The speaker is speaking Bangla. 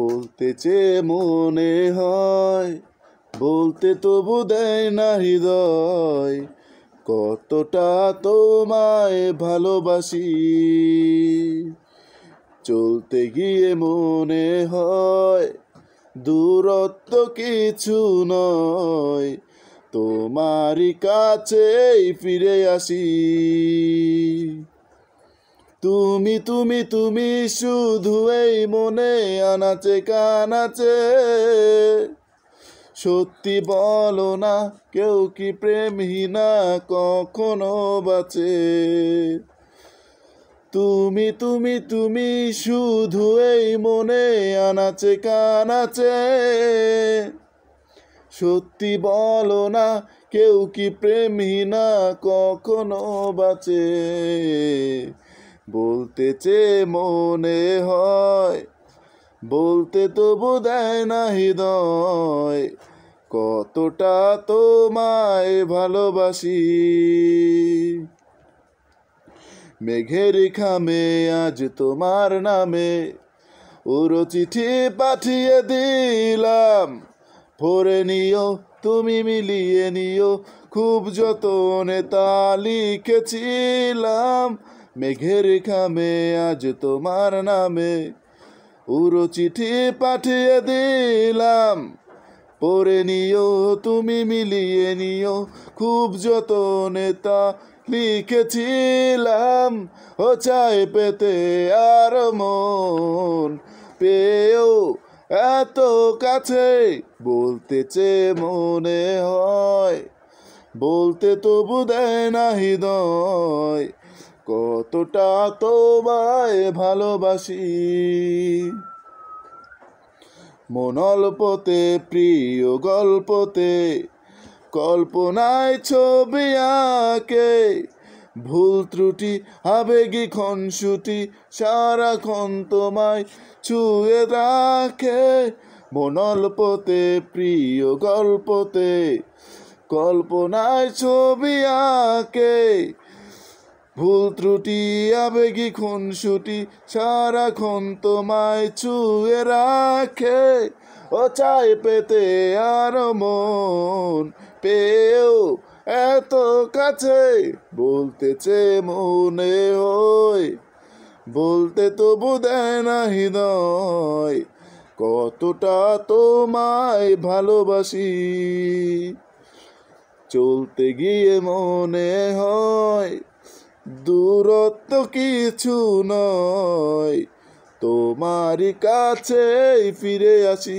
বলতে চেয়ে মনে হয় বলতে তবু দেয় না হৃদয় কতটা তোমায় ভালোবাসি চলতে গিয়ে মনে হয় দূরত্ব কিছু নয় তোমারই কাছেই ফিরে আসি তুমি তুমি তুমি শুধু এই মনে আনাচে কানাচে সত্যি বলো না কেউ কি প্রেমহীনা কখনো বাঁচে তুমি তুমি তুমি শুধু এই মনে আনাচে কানাচে সত্যি বলো না কেউ কি প্রেমহীনা কখনো বাঁচে বলতে চেয়ে মনে হয় বলতে তো বোধায় না হৃদয় কতটা তোমায় ভালোবাসি মেঘের খামে আজ তোমার নামে ওরো চিঠি পাঠিয়ে দিলাম ভরে নিও তুমি মিলিয়ে নিও খুব যতনে তা লিখেছিলাম মেঘের খামে আজ তোমার নামে উড়ো চিঠি পাঠিয়ে দিলাম পরে নিও তুমি মিলিয়ে নিও খুব যত নেতা লিখেছিলাম ও চাই পেতে আর মন পেয়েও এত কাছে বলতে চেয়ে মনে হয় বলতে তবু দেয় না হৃদয় কতটা তোমায় ভালোবাসি মনলপতে প্রিয় গল্পতে কল্পনায় ছবি আঁকে ভুল ত্রুটি আবেগী খনসুটি সারাক্ষণ তোমায় ছুঁয়ে রাখে মনলপতে প্রিয় গল্পতে কল্পনায় ছবি আঁকে ভুল ত্রুটি আবেগী খুনসুটি সারাক্ষণ তোমায় চুয়ে রাখে ও চাই পেতে আর মন পেও এত কাছে বলতে চে মনে হয় বলতে তবু দেয় না হৃদয় কতটা তোমায় ভালোবাসি চলতে গিয়ে মনে হয় দূরত্ব কিছু নয় তোমার কাছে ফিরে আসি